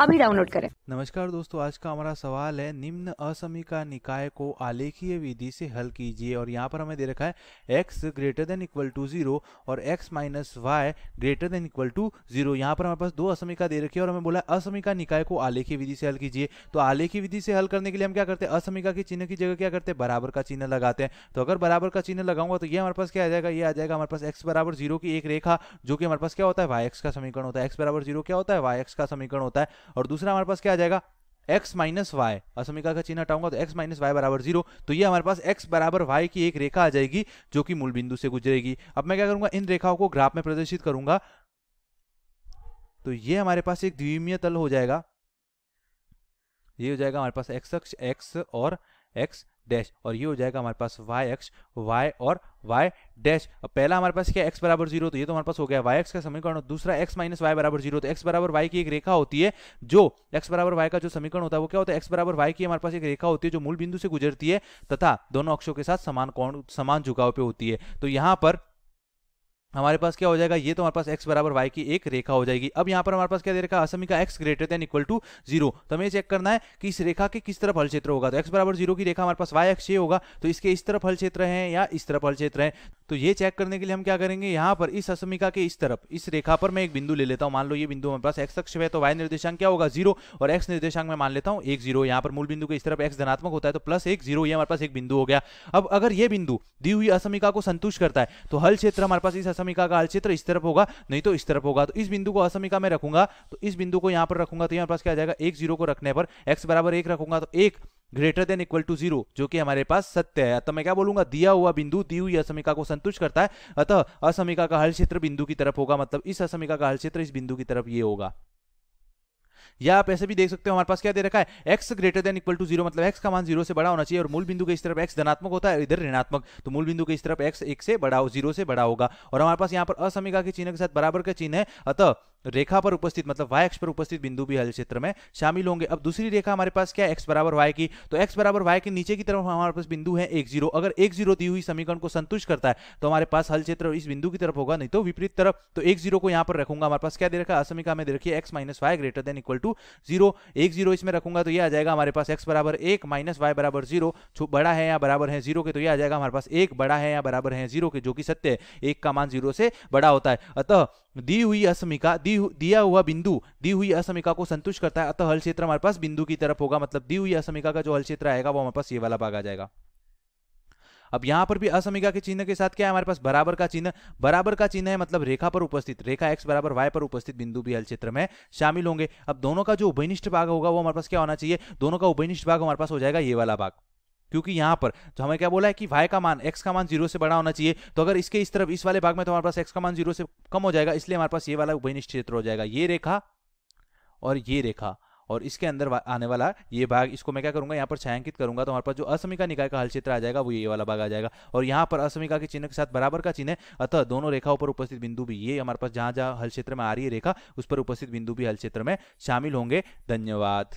अभी डाउनलोड करें नमस्कार दोस्तों आज का हमारा सवाल है निम्न असमीका निकाय को आलेखीय विधि से हल कीजिए और यहाँ पर हमें दे रखा है x greater than equal to zero और x minus Y greater than equal to zero यहाँ पर हमारे पास दो असमिका दे रखी है और हमें बोला असमिका निकाय को आलेखीय विधि से हल कीजिए तो आलेखी विधि से हल करने के लिए हम क्या करते हैं असमिका के चिन्ह की जगह क्या करते हैं बराबर का चिन्ह लगाते हैं तो अगर बराबर का चिन्ह लगाऊंगा तो ये हमारे पास क्या आ जाएगा ये आ जाएगा हमारे पास एक्स बराबर जीरो की एक रेखा जो कि हमारे पास क्या होता है वाई एक्स का समीकरण होता है एक्स बराबर जीरो क्या होता है वाई एक्स का समीकरण होता है और दूसरा हमारे पास क्या आ जाएगा एक्स माइनस वाई असमिका का चिन्ह हटाऊंगा तो एक्स माइनस वाई बराबर जीरो तो ये हमारे पास एक्स बराबर वाई की एक रेखा आ जाएगी जो कि मूल बिंदु से गुजरेगी अब मैं क्या करूंगा इन रेखाओं को ग्राफ में प्रदर्शित करूंगा तो ये हमारे पास एक द्विमीय तल हो जाएगा ये हो जाएगा हमारे पास एक्स अक्ष एक्स और एक्स डैश और ये हो जाएगा हमारे पास वाई एक्स वाई और वाई डैश अब पहला हमारे पास क्या एक्स बराबर जीरो तो ये तो हमारे पास हो गया वाई एक्स का समीकरण और दूसरा एक्स माइनस वाई बराबर जीरो तो एक्स बराबर वाई की एक रेखा होती है जो एक्स बराबर वाई का जो समीकरण होता है वो क्या होता है एक्स बराबर वाई की हमारे पास एक रेखा होती है जो मूल बिंदु से गुजरती है तथा दोनों अक्षों के साथ समान कौन समान झुकाव पे होती है तो यहाँ पर हमारे पास क्या हो जाएगा ये तो हमारे पास x बराबर y की एक रेखा हो जाएगी अब यहाँ पर हमारे पास क्या दे रखा है का X greater than equal to zero तो हमें चेक करना है कि इस रेखा के किस तरफ हल क्षेत्र होगा तो x बराबर जीरो की रेखा हमारे पास y ये होगा तो इसके इस तरफ हल क्षेत्र है या इस तरफ हल क्षेत्र है तो ये चेक करने के लिए हम क्या करेंगे यहाँ पर इस असमिका के इस तरफ इस रेखा पर मैं एक बिंदु ले लेता हूँ मान लो ये बिंदु हमारे पास एक्स अक्ष है तो वाई निर्देशांक क्या होगा जीरो और एक्स निर्देशांक मैं मान लेता हूँ एक जीरो यहाँ पर मूल बिंदु के इस तरफ एक्स धनात्मक होता है तो प्लस एक जीरो हमारे पास एक बिंदु हो गया अब अगर ये बिंदु दी हुई असमिका को संतुष्ट करता है तो हल क्षेत्र हमारे पास इस असमिका का हलचित्र इस तरफ होगा नहीं तो इस तरफ होगा तो इस बिंदु को असमिका में रखूंगा तो इस बिंदु को यहां पर रखूंगा तो यहाँ पास क्या जाएगा एक जीरो को रखने पर एक्स बराबर एक रखूंगा तो एक greater than equal to zero जो कि हमारे पास सत्य है तो मैं क्या बोलूंगा दिया हुआ बिंदु दी हुई असमिका को संतुष्ट करता है अतः असमिका का हल क्षेत्र बिंदु की तरफ होगा मतलब इस असमिका का हल क्षेत्र इस बिंदु की तरफ ये होगा या आप ऐसे भी देख सकते हो हमारे पास क्या दे रखा है X greater than equal to zero मतलब एक्स का मान जीरो से बड़ा होना चाहिए और मूल बिंदु के इस तरफ एक्स धनात्मक होता है इधर ऋणात्मक तो मूल बिंदु के इस तरफ एक्स एक से बड़ा हो जीरो से बड़ा होगा और हमारे पास यहाँ पर असमिका के चिन्ह के साथ बराबर का चिन्ह है अतः रेखा पर उपस्थित मतलब वाई एक्स पर उपस्थित बिंदु भी हल क्षेत्र में शामिल होंगे अब दूसरी रेखा हमारे पास क्या एक्स बराबर वाई की तो एक्स बराबर वाई के नीचे की तरफ हमारे पास बिंदु है एक जीरो अगर एक जीरो दी हुई समीकरण को संतुष्ट करता है तो हमारे पास हल क्षेत्र इस बिंदु की तरफ होगा नहीं तो विपरीत तरफ तो एक जीरो को यहाँ पर रखूंगा हमारे पास क्या दे रखा असमिका में दे रखिए X minus Y greater than equal to zero एक जीरो इसमें रखूंगा तो यह आ जाएगा हमारे पास एक्स बराबर एक माइनस वाई बराबर जीरो बड़ा है या बराबर है जीरो के तो यह आ जाएगा हमारे पास एक बड़ा है या बराबर है जीरो के जो कि सत्य है एक का मान जीरो से बड़ा होता है अतः दी हुई असमिका दी दिया हुआ बिंदु दी हुई असमिका को संतुष्ट करता है अतः हल क्षेत्र हमारे पास बिंदु की तरफ होगा मतलब दी हुई असमिका का जो हल क्षेत्र आएगा वो हमारे पास ये वाला भाग आ जाएगा अब यहां पर भी असमिका के चिन्ह के साथ क्या है हमारे पास बराबर का चिन्ह बराबर का चिन्ह है मतलब रेखा पर उपस्थित रेखा एक्स बराबर वाई पर उपस्थित बिंदु भी हल क्षेत्र में शामिल होंगे अब दोनों का जो उभयनिष्ठ भाग होगा वो हमारे पास क्या होना चाहिए दोनों का उभयनिष्ठ भाग हमारे पास हो जाएगा ये वाला भाग क्योंकि यहां पर तो हमें क्या बोला है कि वाई का मान एक्स का मान जीरो से बड़ा होना चाहिए तो अगर इसके इस तरफ इस वाले भाग में तो हमारे पास एक्स का मान जीरो से कम हो जाएगा इसलिए हमारे पास ये वाला उभयनिष्ठ क्षेत्र हो जाएगा ये रेखा और ये रेखा और इसके अंदर आने वाला ये भाग इसको मैं क्या करूंगा यहाँ पर छायांकित करूंगा तो हमारे पास जो असमिका निकाय का हल क्षेत्र आ जाएगा वो ये वाला भाग आ जाएगा और यहाँ पर असमिका के चिन्ह के साथ बराबर का चिन्ह है अतः दोनों रेखाओं पर उपस्थित बिंदु भी ये हमारे पास जहां जहां हल क्षेत्र में आ रही है रेखा उस पर उपस्थित बिंदु भी हल क्षेत्र में शामिल होंगे धन्यवाद